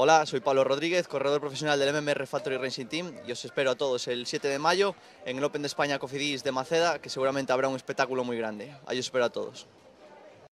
Hola, soy Pablo Rodríguez, corredor profesional del MMR Factory Racing Team y os espero a todos el 7 de mayo en el Open de España Cofidis de Maceda, que seguramente habrá un espectáculo muy grande. Ahí os espero a todos.